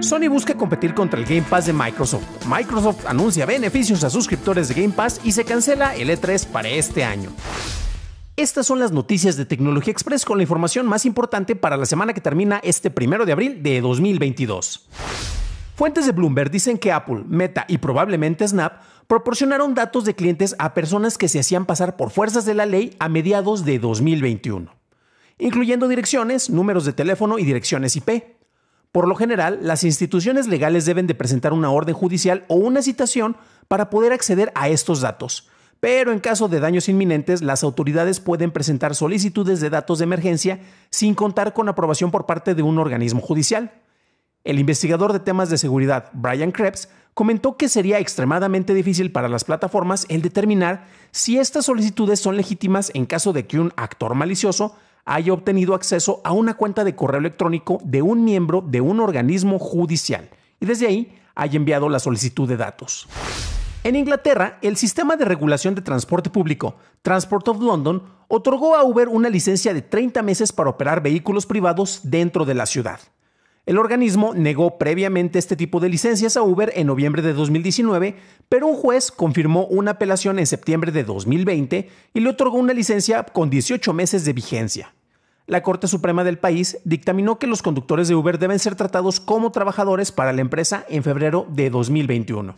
Sony busca competir contra el Game Pass de Microsoft. Microsoft anuncia beneficios a suscriptores de Game Pass y se cancela el E3 para este año. Estas son las noticias de Tecnología Express con la información más importante para la semana que termina este primero de abril de 2022. Fuentes de Bloomberg dicen que Apple, Meta y probablemente Snap proporcionaron datos de clientes a personas que se hacían pasar por fuerzas de la ley a mediados de 2021 incluyendo direcciones, números de teléfono y direcciones IP. Por lo general, las instituciones legales deben de presentar una orden judicial o una citación para poder acceder a estos datos. Pero en caso de daños inminentes, las autoridades pueden presentar solicitudes de datos de emergencia sin contar con aprobación por parte de un organismo judicial. El investigador de temas de seguridad, Brian Krebs, comentó que sería extremadamente difícil para las plataformas el determinar si estas solicitudes son legítimas en caso de que un actor malicioso haya obtenido acceso a una cuenta de correo electrónico de un miembro de un organismo judicial y desde ahí haya enviado la solicitud de datos. En Inglaterra, el sistema de regulación de transporte público, Transport of London, otorgó a Uber una licencia de 30 meses para operar vehículos privados dentro de la ciudad. El organismo negó previamente este tipo de licencias a Uber en noviembre de 2019, pero un juez confirmó una apelación en septiembre de 2020 y le otorgó una licencia con 18 meses de vigencia la Corte Suprema del país dictaminó que los conductores de Uber deben ser tratados como trabajadores para la empresa en febrero de 2021.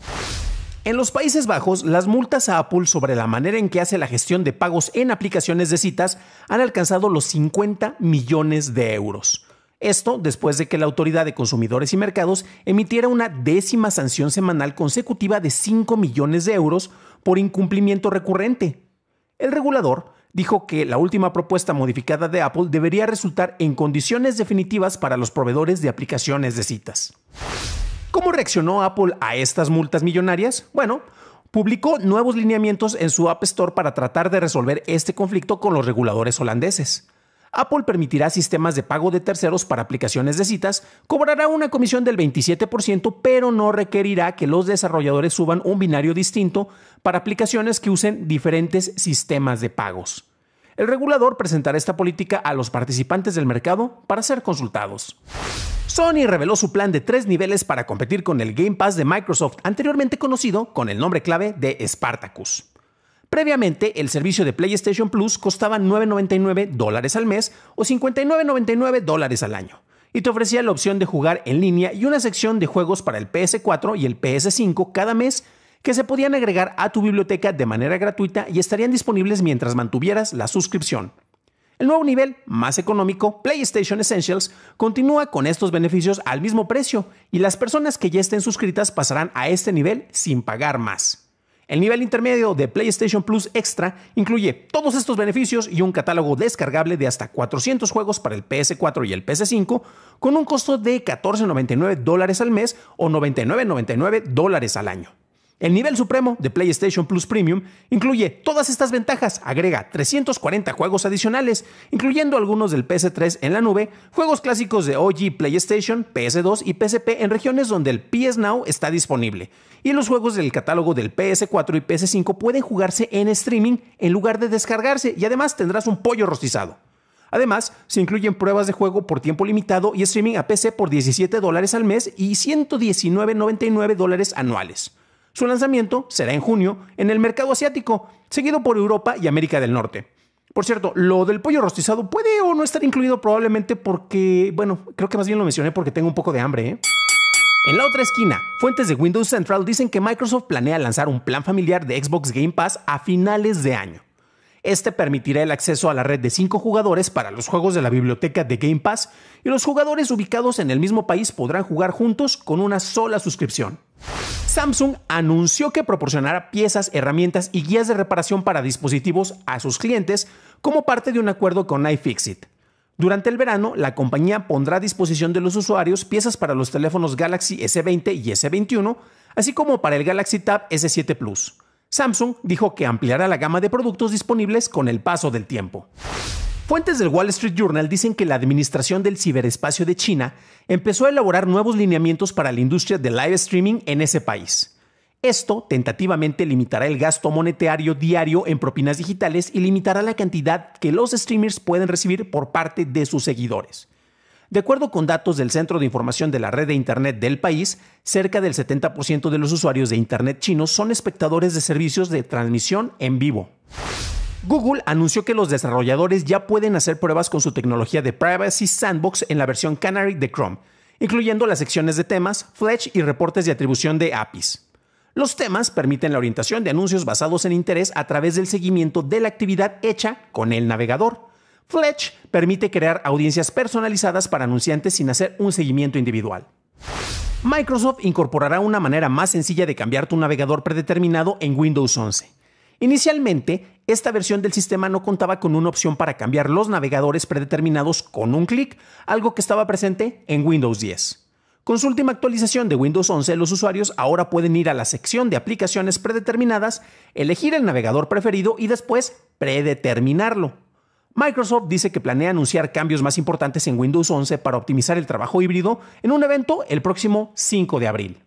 En los Países Bajos, las multas a Apple sobre la manera en que hace la gestión de pagos en aplicaciones de citas han alcanzado los 50 millones de euros. Esto después de que la Autoridad de Consumidores y Mercados emitiera una décima sanción semanal consecutiva de 5 millones de euros por incumplimiento recurrente. El regulador dijo que la última propuesta modificada de Apple debería resultar en condiciones definitivas para los proveedores de aplicaciones de citas. ¿Cómo reaccionó Apple a estas multas millonarias? Bueno, publicó nuevos lineamientos en su App Store para tratar de resolver este conflicto con los reguladores holandeses. Apple permitirá sistemas de pago de terceros para aplicaciones de citas, cobrará una comisión del 27%, pero no requerirá que los desarrolladores suban un binario distinto para aplicaciones que usen diferentes sistemas de pagos. El regulador presentará esta política a los participantes del mercado para ser consultados. Sony reveló su plan de tres niveles para competir con el Game Pass de Microsoft, anteriormente conocido con el nombre clave de Spartacus. Previamente, el servicio de PlayStation Plus costaba 9.99 dólares al mes o 59.99 dólares al año, y te ofrecía la opción de jugar en línea y una sección de juegos para el PS4 y el PS5 cada mes que se podían agregar a tu biblioteca de manera gratuita y estarían disponibles mientras mantuvieras la suscripción. El nuevo nivel, más económico, PlayStation Essentials, continúa con estos beneficios al mismo precio y las personas que ya estén suscritas pasarán a este nivel sin pagar más. El nivel intermedio de PlayStation Plus Extra incluye todos estos beneficios y un catálogo descargable de hasta 400 juegos para el PS4 y el PS5 con un costo de 14.99 dólares al mes o 99.99 dólares al año. El nivel supremo de PlayStation Plus Premium incluye todas estas ventajas, agrega 340 juegos adicionales, incluyendo algunos del PS3 en la nube, juegos clásicos de OG PlayStation, PS2 y PSP en regiones donde el PS Now está disponible, y los juegos del catálogo del PS4 y PS5 pueden jugarse en streaming en lugar de descargarse y además tendrás un pollo rostizado. Además, se incluyen pruebas de juego por tiempo limitado y streaming a PC por $17 dólares al mes y $119.99 anuales. Su lanzamiento será en junio en el mercado asiático, seguido por Europa y América del Norte. Por cierto, lo del pollo rostizado puede o no estar incluido probablemente porque, bueno, creo que más bien lo mencioné porque tengo un poco de hambre. ¿eh? En la otra esquina, fuentes de Windows Central dicen que Microsoft planea lanzar un plan familiar de Xbox Game Pass a finales de año. Este permitirá el acceso a la red de 5 jugadores para los juegos de la biblioteca de Game Pass y los jugadores ubicados en el mismo país podrán jugar juntos con una sola suscripción. Samsung anunció que proporcionará piezas, herramientas y guías de reparación para dispositivos a sus clientes como parte de un acuerdo con iFixit. Durante el verano, la compañía pondrá a disposición de los usuarios piezas para los teléfonos Galaxy S20 y S21, así como para el Galaxy Tab S7 Plus. Samsung dijo que ampliará la gama de productos disponibles con el paso del tiempo. Fuentes del Wall Street Journal dicen que la Administración del Ciberespacio de China empezó a elaborar nuevos lineamientos para la industria de live streaming en ese país. Esto tentativamente limitará el gasto monetario diario en propinas digitales y limitará la cantidad que los streamers pueden recibir por parte de sus seguidores. De acuerdo con datos del Centro de Información de la Red de Internet del país, cerca del 70% de los usuarios de Internet chinos son espectadores de servicios de transmisión en vivo. Google anunció que los desarrolladores ya pueden hacer pruebas con su tecnología de Privacy Sandbox en la versión Canary de Chrome, incluyendo las secciones de temas, Fletch y reportes de atribución de APIs. Los temas permiten la orientación de anuncios basados en interés a través del seguimiento de la actividad hecha con el navegador. Fletch permite crear audiencias personalizadas para anunciantes sin hacer un seguimiento individual. Microsoft incorporará una manera más sencilla de cambiar tu navegador predeterminado en Windows 11. Inicialmente, esta versión del sistema no contaba con una opción para cambiar los navegadores predeterminados con un clic, algo que estaba presente en Windows 10. Con su última actualización de Windows 11, los usuarios ahora pueden ir a la sección de aplicaciones predeterminadas, elegir el navegador preferido y después predeterminarlo. Microsoft dice que planea anunciar cambios más importantes en Windows 11 para optimizar el trabajo híbrido en un evento el próximo 5 de abril.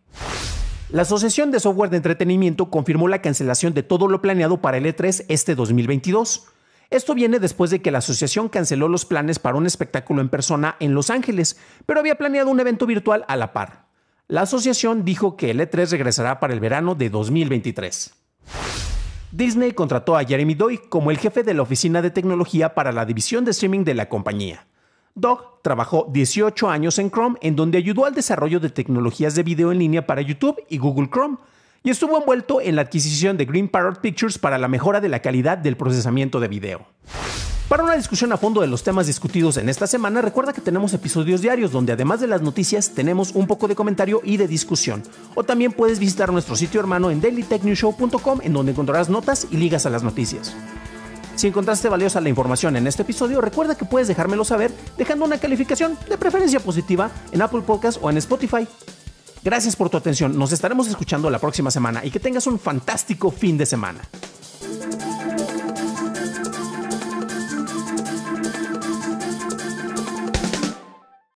La Asociación de Software de Entretenimiento confirmó la cancelación de todo lo planeado para el E3 este 2022. Esto viene después de que la asociación canceló los planes para un espectáculo en persona en Los Ángeles, pero había planeado un evento virtual a la par. La asociación dijo que el E3 regresará para el verano de 2023. Disney contrató a Jeremy Doyle como el jefe de la oficina de tecnología para la división de streaming de la compañía. Doug trabajó 18 años en Chrome, en donde ayudó al desarrollo de tecnologías de video en línea para YouTube y Google Chrome, y estuvo envuelto en la adquisición de Green Parrot Pictures para la mejora de la calidad del procesamiento de video. Para una discusión a fondo de los temas discutidos en esta semana, recuerda que tenemos episodios diarios donde además de las noticias tenemos un poco de comentario y de discusión. O también puedes visitar nuestro sitio hermano en dailytechnewshow.com en donde encontrarás notas y ligas a las noticias. Si encontraste valiosa la información en este episodio, recuerda que puedes dejármelo saber dejando una calificación, de preferencia positiva, en Apple Podcasts o en Spotify. Gracias por tu atención, nos estaremos escuchando la próxima semana y que tengas un fantástico fin de semana.